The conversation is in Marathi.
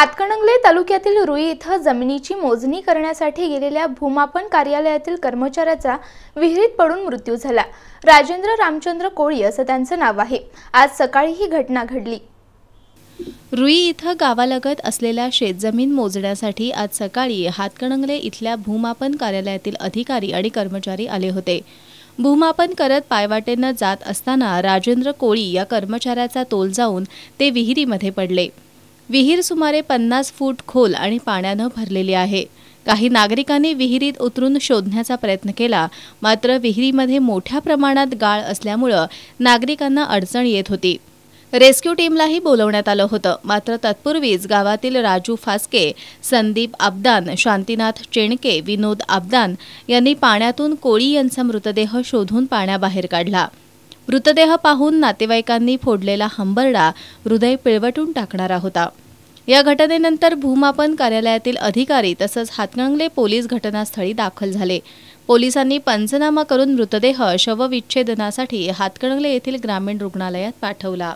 हातकणंगले तालुक्यातील रुई इथं जमिनीची मोजणी करण्यासाठी गेलेल्या भूमापन कार्यालयातील कर्मचाऱ्याचा विहिरीत पडून मृत्यू झाला राजेंद्र रामचंद्र कोळी असं त्यांचं नाव आहे आज सकाळी ही घटना घडली रुई इथं गावालगत असलेल्या शेतजमीन मोजण्यासाठी आज सकाळी हातकणंगले इथल्या भूमापन कार्यालयातील अधिकारी आणि कर्मचारी आले होते भूमापन करत पायवाटेनं जात असताना राजेंद्र कोळी या कर्मचाऱ्याचा तोल जाऊन ते विहिरीमध्ये पडले विहीर सुमारे पन्नास फूट खोल आणि पाण्यानं भरलेली आहे काही नागरिकांनी विहिरीत उतरून शोधण्याचा प्रयत्न केला मात्र विहिरीमध्ये मोठ्या प्रमाणात गाळ असल्यामुळं नागरिकांना अडचण येत होती रेस्क्यू टीमलाही बोलवण्यात आलं होतं मात्र तत्पूर्वीच गावातील राजू फासके संदीप आबदान शांतीनाथ चेणके विनोद आबदान यांनी पाण्यातून कोळी यांचा मृतदेह शोधून पाण्याबाहेर काढला मृतदेह पाहून नातेवाईकांनी फोडलेला हंबरडा हृदय पिळवटून टाकणारा होता या घटनेनंतर भूमापन कार्यालयातील अधिकारी तसंच हातकणंगले पोलीस घटनास्थळी दाखल झाले पोलिसांनी पंचनामा करून मृतदेह शवविच्छेदनासाठी हातकणंगले येथील ग्रामीण रुग्णालयात पाठवला